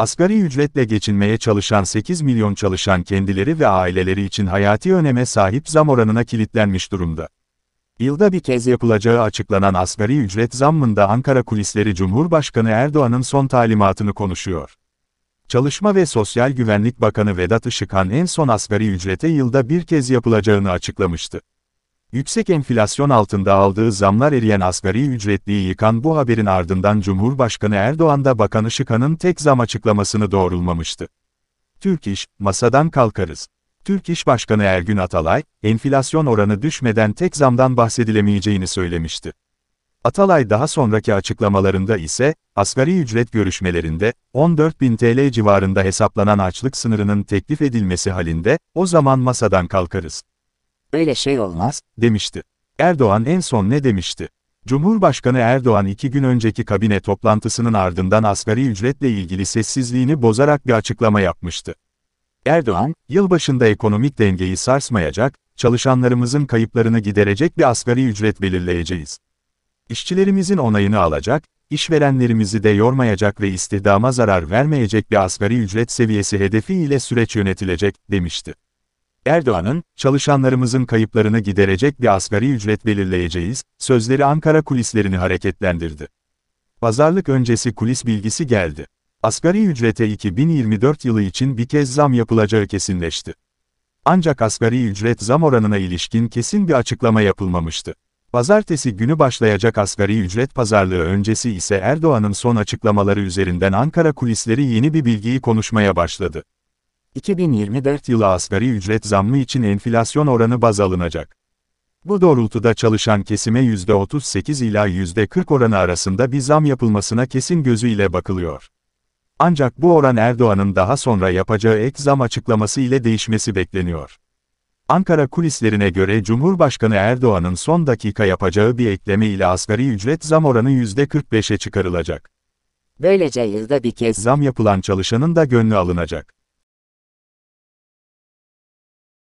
Asgari ücretle geçinmeye çalışan 8 milyon çalışan kendileri ve aileleri için hayati öneme sahip zam oranına kilitlenmiş durumda. Yılda bir kez yapılacağı açıklanan asgari ücret zammında Ankara kulisleri Cumhurbaşkanı Erdoğan'ın son talimatını konuşuyor. Çalışma ve Sosyal Güvenlik Bakanı Vedat Işıkhan en son asgari ücrete yılda bir kez yapılacağını açıklamıştı. Yüksek enflasyon altında aldığı zamlar eriyen asgari ücretliyi yıkan bu haberin ardından Cumhurbaşkanı Erdoğan da Bakan Işıkhan'ın tek zam açıklamasını doğrulmamıştı. Türk İş, masadan kalkarız. Türk İş Başkanı Ergün Atalay, enflasyon oranı düşmeden tek zamdan bahsedilemeyeceğini söylemişti. Atalay daha sonraki açıklamalarında ise, asgari ücret görüşmelerinde, 14 bin TL civarında hesaplanan açlık sınırının teklif edilmesi halinde, o zaman masadan kalkarız. Böyle şey olmaz, demişti. Erdoğan en son ne demişti? Cumhurbaşkanı Erdoğan iki gün önceki kabine toplantısının ardından asgari ücretle ilgili sessizliğini bozarak bir açıklama yapmıştı. Erdoğan, yılbaşında ekonomik dengeyi sarsmayacak, çalışanlarımızın kayıplarını giderecek bir asgari ücret belirleyeceğiz. İşçilerimizin onayını alacak, işverenlerimizi de yormayacak ve istihdama zarar vermeyecek bir asgari ücret seviyesi hedefi ile süreç yönetilecek, demişti. Erdoğan'ın, çalışanlarımızın kayıplarını giderecek bir asgari ücret belirleyeceğiz, sözleri Ankara kulislerini hareketlendirdi. Pazarlık öncesi kulis bilgisi geldi. Asgari ücrete 2024 yılı için bir kez zam yapılacağı kesinleşti. Ancak asgari ücret zam oranına ilişkin kesin bir açıklama yapılmamıştı. Pazartesi günü başlayacak asgari ücret pazarlığı öncesi ise Erdoğan'ın son açıklamaları üzerinden Ankara kulisleri yeni bir bilgiyi konuşmaya başladı. 2024 yılı asgari ücret zammı için enflasyon oranı baz alınacak. Bu doğrultuda çalışan kesime %38 ila %40 oranı arasında bir zam yapılmasına kesin gözüyle bakılıyor. Ancak bu oran Erdoğan'ın daha sonra yapacağı ek zam açıklaması ile değişmesi bekleniyor. Ankara kulislerine göre Cumhurbaşkanı Erdoğan'ın son dakika yapacağı bir ekleme ile asgari ücret zam oranı %45'e çıkarılacak. Böylece yılda bir kez zam yapılan çalışanın da gönlü alınacak.